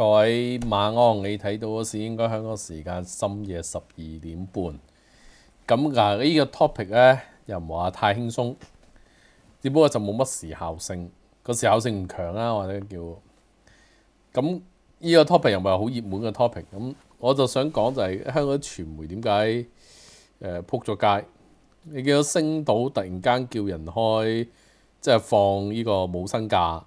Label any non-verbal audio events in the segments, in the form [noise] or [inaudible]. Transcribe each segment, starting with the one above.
各位晚安，你睇到嗰时应该香港时间深夜十二点半。咁嗱，呢个 topic 咧又唔话太轻松，只不过就冇乜时效性，个时效性唔强啦，或者叫咁呢个 topic 又唔系好热门嘅 topic。咁我就想讲就系香港傳传媒点解诶扑咗街？你见到星岛突然间叫人开，即系放呢个冇薪假。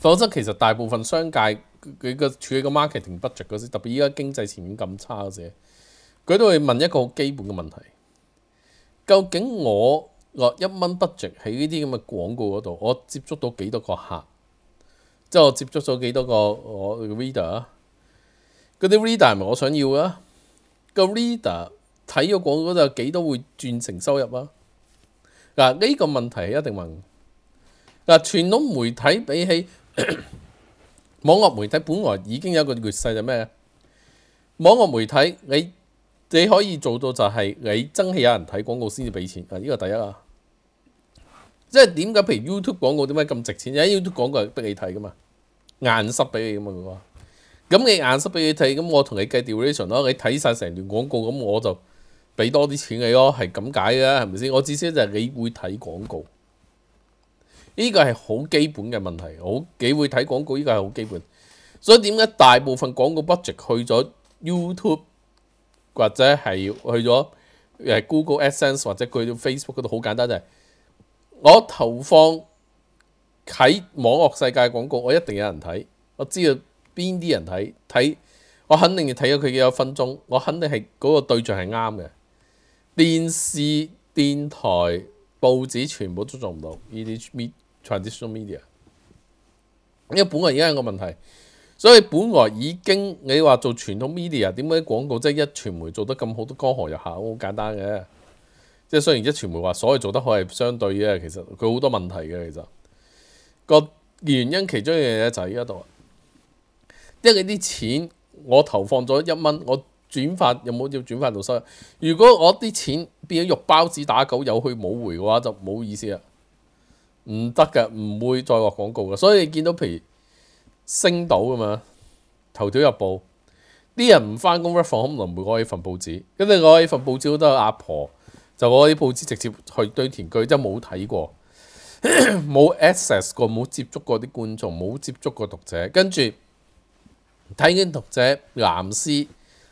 否則其實大部分商界佢個處理個 marketing budget 嗰時，特別依家經濟前景咁差嗰時，佢都會問一個好基本嘅問題：究竟我落一蚊 budget 喺呢啲咁嘅廣告嗰度，我接觸到幾多個客？即係我接觸咗幾多個我 reader 啊？嗰啲 reader 係咪我想要啊？個 reader 睇咗廣告就幾多會轉成收入啊？嗱呢個問題一定問。嗱傳統媒體比起 [coughs] 网络媒体本来已经有一个劣势就咩？网络媒体你你可以做到就系你争氣有人睇广告先至俾钱啊！呢个第一啊，即系点解？譬如 YouTube 广告点解咁值钱？因為 YouTube 广告逼你睇噶嘛，硬塞俾你噶嘛，咁你硬塞俾你睇，咁我同你计 duration 咯，你睇晒成段广告，咁我就俾多啲钱你咯，系咁解㗎，系咪先？我至少就你会睇广告。呢個係好基本嘅問題，好幾會睇廣告，呢個係好基本。所以點解大部分廣告 budget 去咗 YouTube 或者係去咗 Google Adsense 或者去到 Facebook 嗰度？好簡單就係我投放喺網絡世界廣告，我一定有人睇，我知道邊啲人睇睇，我肯定要睇咗佢幾多分鐘，我肯定係嗰個對象係啱嘅。電視電台。報紙全部都做唔到，呢啲 traditional media。因為本來而家係個問題，所以本來已經你話做傳統 media，點解廣告即一傳媒做得咁好都江河入下好簡單嘅。即係雖然一傳媒話所謂做得好係相對嘅，其實佢好多問題嘅其實。個原因其中一樣嘢就喺依度，因為啲錢我投放咗一蚊，我。轉發有冇要轉發到收？如果我啲錢變咗肉包子打狗，有去冇回嘅話，就冇意思啦，唔得嘅，唔會再落廣告嘅。所以你見到譬如星島咁嘛，頭條日報啲人唔翻工 ref，可能唔會開份報紙，跟住呢份報紙好多阿婆就攞啲報紙直接去堆填區，即係冇睇過，[coughs] 冇 access 過，冇接觸過啲觀眾，冇接觸過讀者，跟住睇緊讀者男士。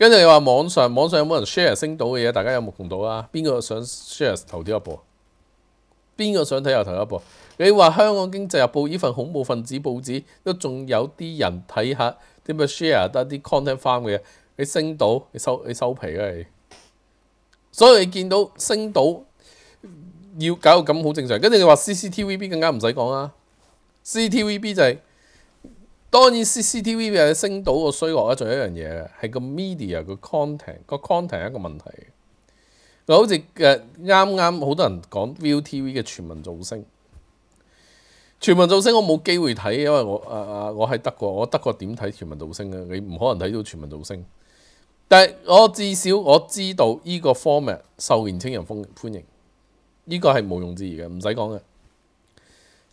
跟住你話網上網上有冇人 share 星島嘅嘢？大家有冇共睹啊？邊個想 share 頭條一步？邊個想睇又頭一步？你話香港經濟日報呢份恐怖分子報紙都仲有啲人睇下，點樣 share 得啲 content farm 嘅？嘢？你星島你收你收皮啦你！所以你見到星島要搞到咁好正常。跟住你話 CCTV B 更加唔使講啊，CCTV B 就仔。當然 C C T V 嘅升到個衰落咧，仲有一樣嘢係個 media 個 content 個 content 一個問題嗱，好似誒啱啱好多人講 v i u T V 嘅全民造星，全民造星我冇機會睇，因為我誒誒我喺德國，我德國點睇全民造星啊？你唔可能睇到全民造星，但係我至少我知道呢個 format 受年青人風歡迎，呢個係毋庸置疑嘅，唔使講嘅。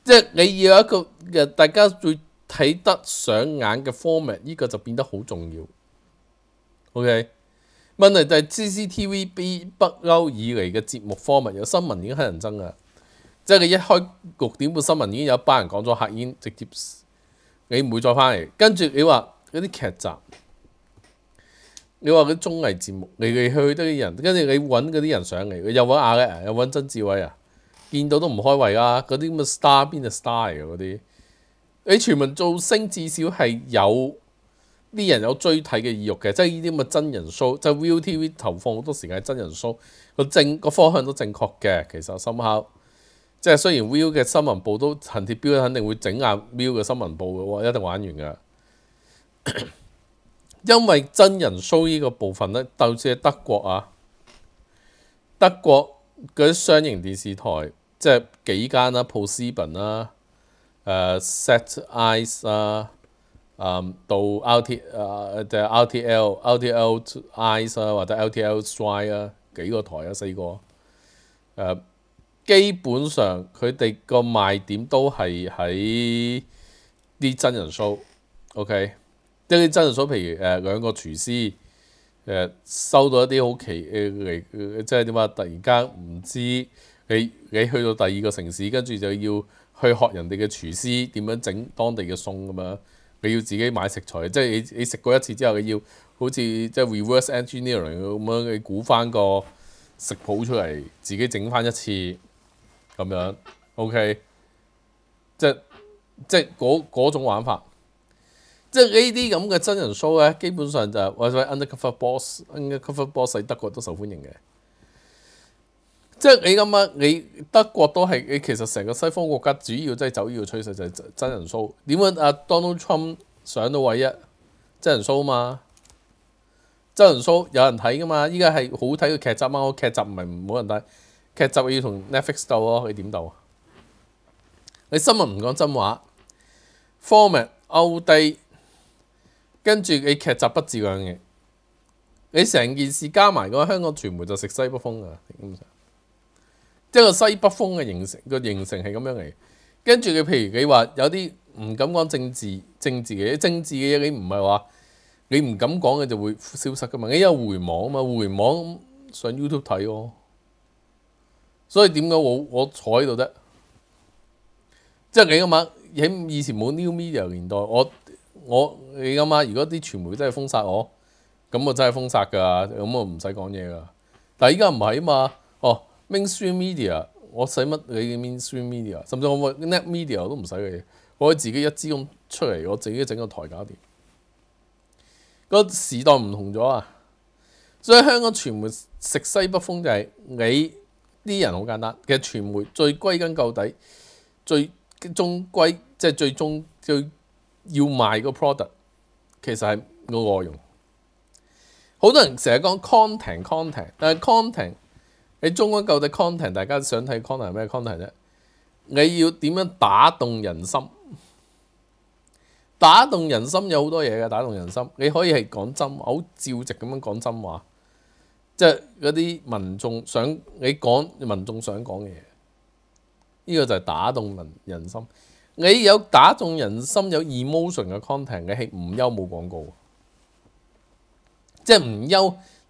即係你要一個嘅大家最。睇得上眼嘅 format，呢個就變得好重要。OK，問題就係 CCTV B 北歐以嚟嘅節目 format 有新聞已經黑人憎啊！即係你一開局點播新聞已經有一班人講咗客煙，直接你唔會再翻嚟。跟住你話嗰啲劇集，你話嗰啲綜藝節目嚟嚟去去都啲人，跟住你揾嗰啲人上嚟，又揾阿，又揾曾志偉啊，見到都唔開胃啊！嗰啲咁嘅 star 邊只 star 嘅嗰啲。你全民造星至少係有啲人有追睇嘅意欲嘅，即係呢啲咁嘅真人 show，就 Real TV 投放好多時間真人 show，個正個方向都正確嘅，其實深刻。即係雖然 v i a l 嘅新聞報都陳鐵標肯定會整下 v i a l 嘅新聞報嘅，喎，一定玩完噶。因為真人 show 呢個部分咧，就好似德國啊，德國嗰啲商營電視台即係幾間啦 p o s i e b o n 啦。誒 set ice 啊，到 o u T 誒系 o u T L u T L ice 啊或者 L T L dry 啊幾個台啊四個，誒基本上佢哋個賣點都係喺啲真人 show，OK，一啲真人 show 譬如誒兩個廚師誒收到一啲好奇誒即係點啊，突然間唔知你你去到第二個城市跟住就要。去學人哋嘅廚師點樣整當地嘅餸咁樣，你要自己買食材，即係你你食過一次之後，你要好似即係 reverse engineer i n g 咁樣，你估翻個食譜出嚟，自己整翻一次咁樣，OK，即係即係嗰種玩法，即係呢啲咁嘅真人 show 咧，基本上就 Undercover Boss，Undercover Boss 喺德國都受歡迎嘅。即係你咁啊！你德國都係你其實成個西方國家主要即係走呢個趨勢就係真人 show 點解阿 Donald Trump 上到位一真人 show 嘛？真人 show 有人睇噶嘛？依家係好睇嘅劇集嘛？劇集唔係冇人睇劇集，要同 Netflix 度咯。你點鬥啊？你新聞唔講真話，format 歐低跟住你劇集不自樣嘅，你成件事加埋個香港傳媒就食西北風噶啦。即個西北風嘅形成，個形成係咁樣嚟。跟住佢，譬如你話有啲唔敢講政治，政治嘅政治嘅嘢，你唔係話你唔敢講嘅就會消失噶嘛？你有回望啊嘛，回網上 YouTube 睇喎。所以點解我我坐喺度啫？即係你咁媽喺以前冇 new media 年代，我我你咁媽如果啲傳媒真係封殺我，咁我真係封殺噶，咁我唔使講嘢噶。但係而家唔係啊嘛。mainstream media，我使乜你嘅 mainstream media，甚至我咪 net media 都唔使嘅，我可以自己一支咁出嚟，我自己整個台搞掂。個時代唔同咗啊！所以香港傳媒食西北風就係你啲人好簡單嘅傳媒，最歸根究底，最終歸即係最終最要賣個 product，其實係個外容。好多人成日講 content，content，但係 content。你中文夠嘅 content，大家想睇 content 係咩 content 啫？你要點樣打動人心？打動人心有好多嘢嘅，打動人心你可以係講真，好照直咁樣講真話，即係嗰啲民眾想你講民眾想講嘅嘢。呢個就係打動人人心。你有打動人心有 emotion 嘅 content 嘅戲，唔優冇廣告，即係唔優。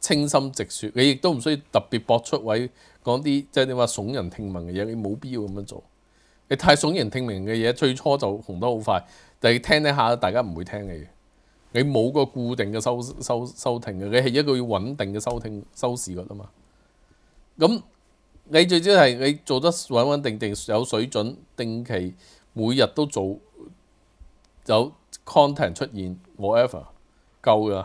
清心直説，你亦都唔需要特別博出位講啲即係你話聳人聽聞嘅嘢，你冇必要咁樣做。你太聳人聽聞嘅嘢，最初就紅得好快，但係聽一下大家唔會聽嘅嘢。你冇個固定嘅收收收聽嘅，你係一個要穩定嘅收聽收視率啊嘛。咁你最主要係你做得穩穩定定有水準，定期每日都做有 content 出現，whatever 夠㗎。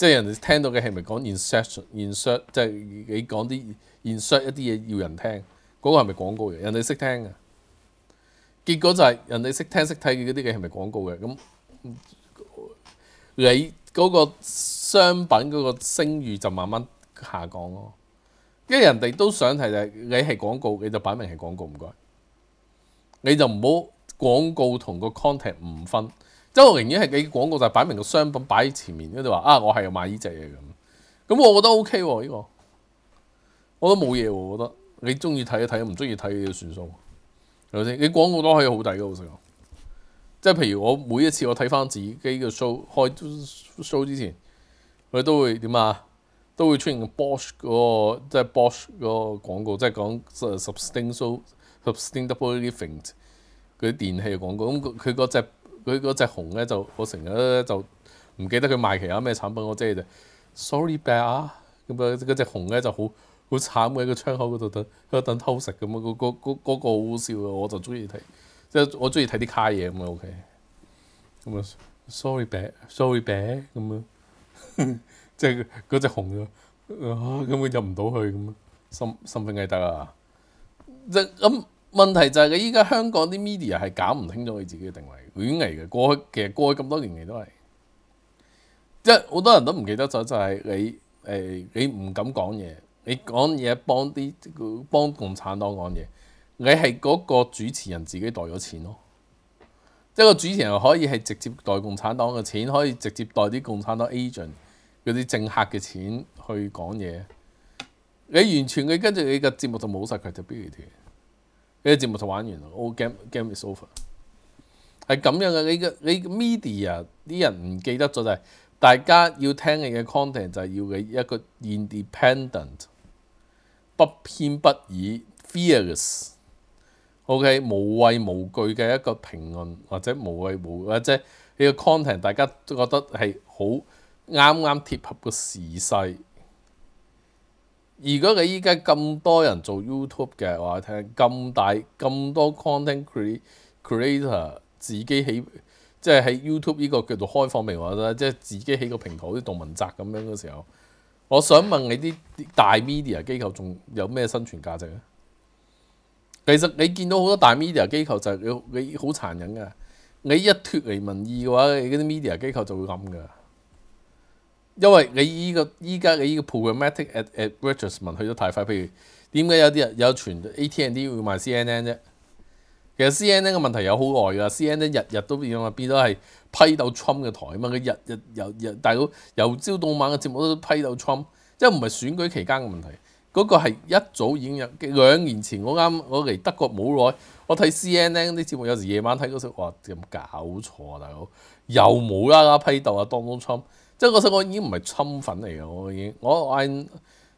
即係人哋聽到嘅係咪講 insertion？insert 即係你講啲 insert 一啲嘢要人聽，嗰個係咪廣告嘅？人哋識聽嘅。結果就係人哋識聽識睇嘅嗰啲嘅係咪廣告嘅？咁你嗰個商品嗰個聲譽就慢慢下降咯。因為人哋都想就係你係廣告，你就擺明係廣告，唔該，你就唔好廣告同個 content 唔分。即係我仍然係幾廣告，就擺明個商品擺喺前面，跟住話啊，我係買呢只嘢咁。咁我覺得 O K 喎，呢個我都冇嘢喎。覺得你中意睇就睇，唔中意睇就算數，係咪先？你廣告都可以好抵嘅，老食啊！即係譬如我每一次我睇翻自己嘅 show 開 show 之前，佢都會點啊？都會出現 Bosch 嗰個即係 Bosch 嗰個廣告，即係講 substantial、substantial l i n 嗰啲電器嘅廣告咁。佢只。即佢嗰只熊咧就我成日咧就唔記得佢賣其他咩產品，我即係就 sorry bad 啊咁啊！嗰只熊咧就好好慘嘅喺個窗口嗰度等，喺度等偷食咁啊！嗰嗰嗰個好笑啊！我就中意睇，即係我中意睇啲卡嘢咁啊！OK，咁啊，sorry d s o r r y bad 咁啊，即係嗰只熊啊，根本入唔到去咁啊，心心麼藝得啊？即咁。問題就係你依家香港啲 media 係搞唔清楚佢自己嘅定位，亂嚟嘅。過去其實過去咁多年嚟都係，即係好多人都唔記得咗，就係你誒你唔敢講嘢，你講嘢幫啲幫共產黨講嘢，你係嗰個主持人自己袋咗錢咯。一個主持人可以係直接代共產黨嘅錢，可以直接代啲共產黨 agent 嗰啲政客嘅錢去講嘢，你完全你跟住你個節目就冇晒佢就標語團。呢個節目就玩完啦，all game game is over，係咁樣嘅。你個你 media 啲人唔記得咗就係大家要聽你嘅 content 就係要你一個 independent，不偏不倚，fearless，OK，無畏無懼嘅一個評論或者無畏無或者你個 content 大家都覺得係好啱啱貼合個時勢。如果你依家咁多人做 YouTube 嘅話，聽咁大咁多 content creator 自己起，即系喺 YouTube 呢個叫做開放平台啦，即係自己起個平台啲動文集咁樣嘅時候，我想問你啲大 media 機構仲有咩生存價值咧？其實你見到好多大 media 機構就係你你好殘忍噶，你一脱離民意嘅話，你啲 media 機構就會暗噶。因為你依個依家你依個 programatic m advertisement 去得太快，譬如點解有啲人有傳 AT&T 會賣 CNN 啫？其實 CNN 嘅問題有好耐㗎，CNN 日日都變啊變咗係批鬥 t r u m p 嘅台啊嘛。佢日日由由大佬由朝到晚嘅節目都批鬥 t r u m p 即係唔係選舉期間嘅問題？嗰個係一早已經有兩年前我啱我嚟德國冇耐，我睇 CNN 啲節目有時夜晚睇嗰時哇，冇搞錯啊大佬又冇啦啦批鬥啊當中 t r u m p 即係我想得我已經唔係侵犯嚟嘅，我已經我嗌，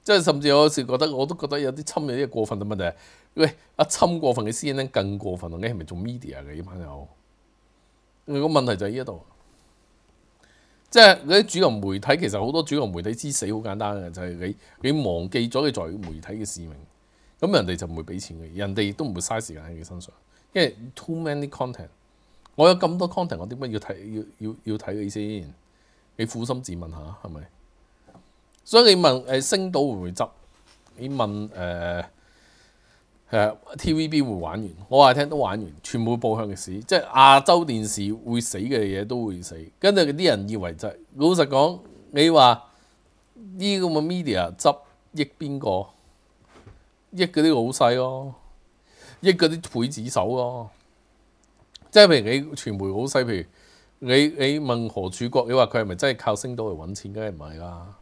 即係甚至我有時覺得我都覺得有啲侵犯，有啲過分嘅問題。喂，阿侵過分嘅 C N N 更過分你係咪做 media 嘅啲朋友？個問題就喺呢一度。即係嗰啲主流媒體其實好多主流媒體之死好簡單嘅，就係你你忘記咗佢作為媒體嘅使命，咁人哋就唔會俾錢嘅，人哋亦都唔會嘥時間喺你身上。因為 too many content，我有咁多 content，我點解要睇要要要睇佢先？你苦心自问下系咪？所以你问诶，星岛会唔会执？你问诶诶，T V B 会玩完？我话听都玩完，全部報向嘅事，即系亚洲电视会死嘅嘢都会死。跟住啲人以为真。老实讲，你话呢咁嘅 media 执益边个？益嗰啲老细咯，益嗰啲刽子手咯。即系譬如你传媒老細，譬如。你你问何柱国，你话佢系咪真系靠升到嚟錢？钱係唔系啦，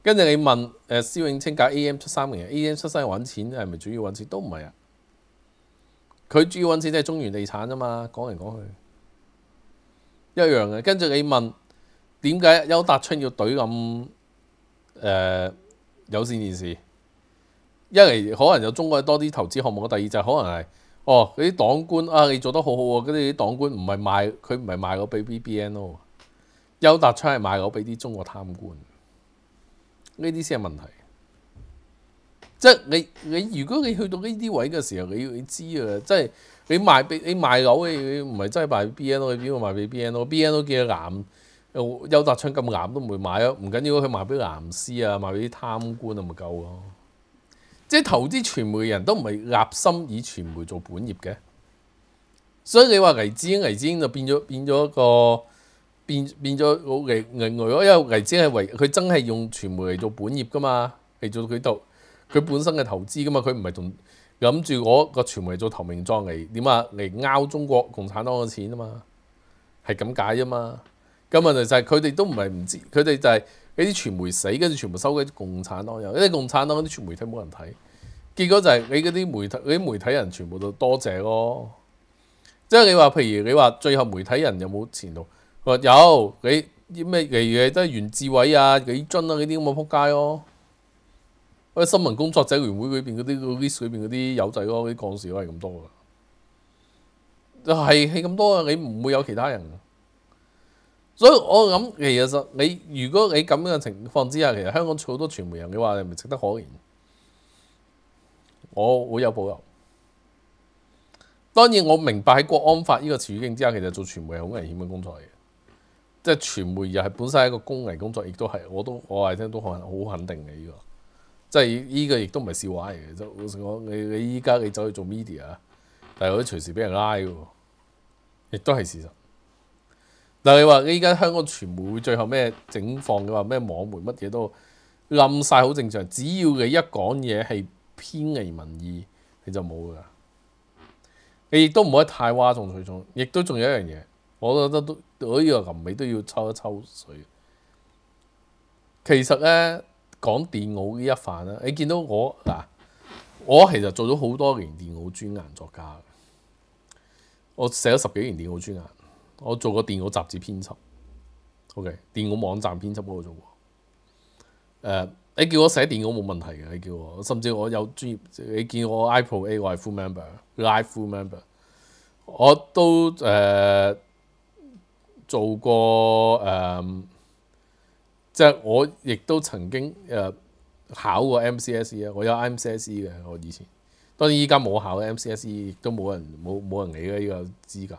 跟住你问诶，萧永清搞 A M 出三零 a M 出三揾搵钱系咪主要揾钱都唔系啊？佢主要揾钱即系中原地产啫嘛，讲嚟讲去一样嘅。跟住你问点解邱达春要怼咁诶有线电视？一嚟可能有中国多啲投资项目，第二就可能系。哦，嗰啲黨官啊，你做得好好啊！嗰啲啲黨官唔係賣，佢唔係賣我俾 B B N 咯。邱達昌係賣我俾啲中國貪官，呢啲先係問題。即係你你如果你去到呢啲位嘅時候，你你知啊，即係你賣俾你賣樓，你唔係真係賣 B N 咯，邊個賣俾 B N 咯？B N 都嘅癌，邱達昌咁癌都唔會買啊！唔緊要，佢賣俾癌絲啊，賣俾啲貪官啊，咪夠咯。即係投資傳媒人都唔係立心以傳媒做本業嘅，所以你話黎智英黎智英就變咗變咗一個變變咗另另外咯，因為黎智英係唯佢真係用傳媒嚟做本業噶嘛，嚟做佢度佢本身嘅投資噶嘛，佢唔係同諗住嗰個傳媒做名銜嚟點啊嚟拗中國共產黨嘅錢啊嘛，係咁解啊嘛，咁題就係佢哋都唔係唔知，佢哋就係。俾啲傳媒死，跟住全部收嗰啲共產黨入，啲共產黨啲傳媒體冇人睇，結果就係你嗰啲媒體，你啲媒體人全部都多謝咯。即係你話，譬如你話最後媒體人有冇前途？我話有，你啲咩？嚟嘅都係袁志偉啊、李津啊嗰啲咁嘅哭街咯。我新聞工作者聯會裏邊嗰啲 list 裏邊嗰啲友仔咯，嗰啲幹事都係咁多噶，就係係咁多啊！你唔會有其他人。所以我諗其實你如果你咁樣嘅情況之下，其實香港好多傳媒人嘅話係咪值得可憐？我會有保留。當然我明白喺國安法呢個語境之下，其實做傳媒係好危險嘅工作嚟嘅。即係傳媒又係本身係一個工藝工作，亦都係我都我係聽都好肯定嘅呢個。即係呢個亦都唔係笑話嚟嘅。我成你你依家你走去做 media，但係佢隨時俾人拉嘅，亦都係事實。嗱，你話依家香港傳媒最後咩整放嘅話，咩網媒乜嘢都冧晒，好正常。只要你一講嘢係偏離民意，你就冇噶。你亦都唔可以太誇眾取眾。亦都仲有一樣嘢，我覺得都我嗰個臨尾都要抽一抽水。其實咧講電腦呢一範啦，你見到我嗱，我其實做咗好多年電腦專研作家我寫咗十幾年電腦專研。我做过電腦雜誌編輯，OK，電腦網站編輯我個做過。誒，你叫我寫電腦冇問題嘅，你叫我。甚至我有專業，你見我 Apple A full m e m b e r l i v e Full Member，我都誒做過誒，即係我亦都曾經誒考過 MCSE 啊，我有 MCSE 嘅，我以前。當然依家冇考 MCSE，都冇人冇冇人理嘅呢個資格。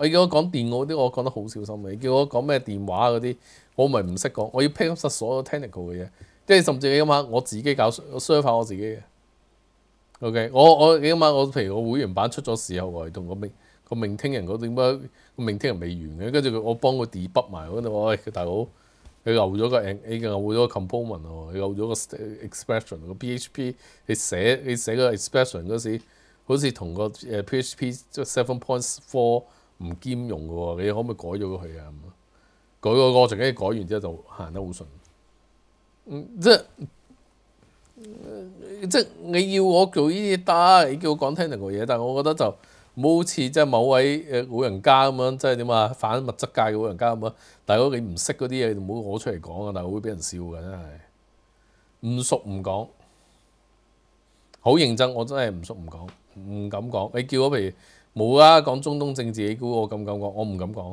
我叫我講電腦啲，我講得好小心嘅。你叫我講咩電話嗰啲，我咪唔識講。我要 p i c k up 曬所有 technical 嘅嘢，即係甚至你今晚我自己搞 s e r v e r 我自己嘅。O.K. 我我你今晚我譬如我會員版出咗事係同個名個名聽人嗰點個名聽人未完嘅，跟住我幫佢 debug 埋嗰度。喂，大佬，你漏咗個 A，你漏咗個 component 喎，漏咗個 expression 個 P.H.P。你寫你寫個 expression 嗰時，好似同個誒 P.H.P 即係 seven point four。唔兼容嘅喎，你可唔可以改咗佢啊？改個過程，跟住改完之後就行得好順。嗯，即係即係你要我做呢啲得，你叫我講聽人講嘢。但係我覺得就冇好似即係某位誒老人家咁樣，即係點啊？反物質界嘅老人家咁啊！大佬你唔識嗰啲嘢，唔好攞出嚟講啊！但係會俾人笑嘅，真係唔熟唔講。好認真，我真係唔熟唔講，唔敢講。你叫我譬如。冇啊！講中東政治，你估我敢唔敢講？我唔敢講。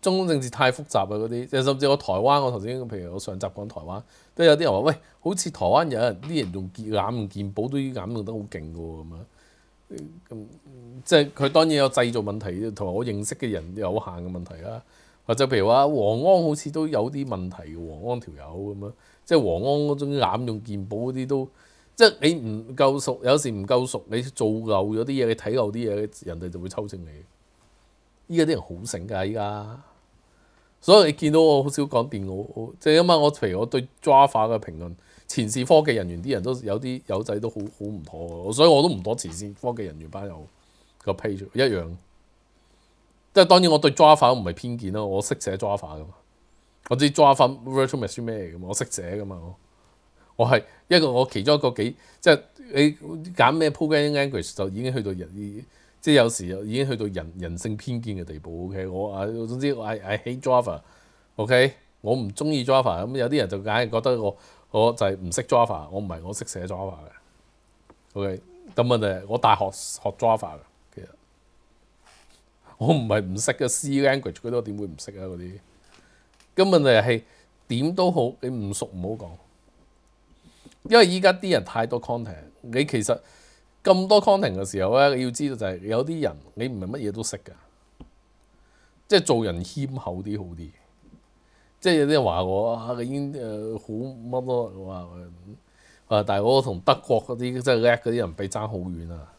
中東政治太複雜啦，嗰啲即甚至我台灣，我頭先譬如我上集講台灣，都有啲人話：喂，好似台灣有人啲人用結眼唔劍寶都經眼用得好勁嘅喎咁樣。咁即係佢當然有製造問題，同埋我認識嘅人有限嘅問題啦。或者譬如話黃安好似都有啲問題嘅黃安條友咁樣，即係黃安嗰種眼用劍寶嗰啲都。即系你唔够熟，有时唔够熟，你做漏咗啲嘢，你睇漏啲嘢，人哋就会抽正你。依家啲人好醒噶，依家，所以你见到我好少讲电脑，即系因為我譬如我对 d r a v a 嘅评论，前線科技人员啲人都有啲友仔都好好唔妥，所以我都唔多前線科技人员班有个 g e 一样。即系当然我对 d r a v 法唔系偏见咯，我识写 d r a v a 噶嘛，我知 d r a v a virtual 咩嚟噶嘛，我识写噶嘛。我係一個我其中一個幾即係你揀咩 programming language 就已經去到人，即係有時已經去到人人性偏見嘅地步。O K，我啊總之我係係 hate Java。O K，我唔中意 Java 咁有啲人就簡直覺得我我就係唔識 Java，我唔係我識寫 Java 嘅。O K，咁問題我大學學 Java 嘅，其實我唔係唔識嘅 C language 嗰啲，我點會唔識啊？嗰啲咁問題係點都好，你唔熟唔好講。因為依家啲人太多 content，你其實咁多 content 嘅時候咧，你要知道就係有啲人你唔係乜嘢都識嘅，即係做人謙厚啲好啲。即係有啲人話我啊，你已經誒好乜多話，啊！但係我同德國嗰啲真係叻嗰啲人比爭好遠啊！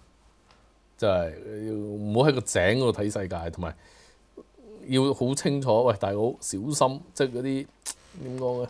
就係唔好喺個井嗰度睇世界，同埋要好清楚。喂，大佬小心，即係嗰啲點講咧？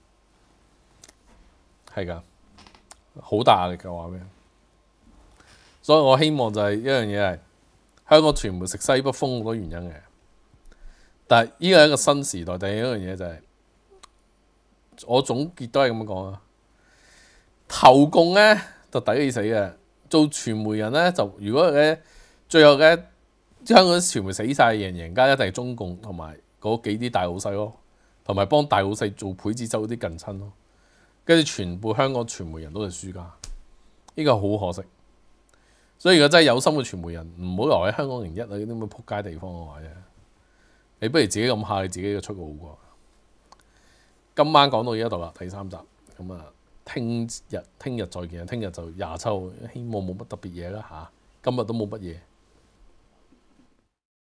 係噶，好大壓力嘅話咩？所以我希望就係一樣嘢係香港傳媒食西北風好多原因嘅。但係依個係一個新時代。第一樣嘢就係我總結都係咁講啊！投共咧就抵一死嘅。做傳媒人咧就如果咧最後咧香港傳媒死嘅贏贏家一定係中共同埋嗰幾啲大老細咯，同埋幫大老細做配子周啲近親咯。跟住全部香港傳媒人都係輸家，呢個好可惜。所以如果真係有心嘅傳媒人，唔好留喺香港零一啊，啲咁嘅撲街地方嘅話啊，你不如自己咁下，你自己嘅出好過。今晚講到依度啦，第三集。咁啊，聽日聽日再見啊，聽日就廿秋，希望冇乜特別嘢啦嚇。今日都冇乜嘢。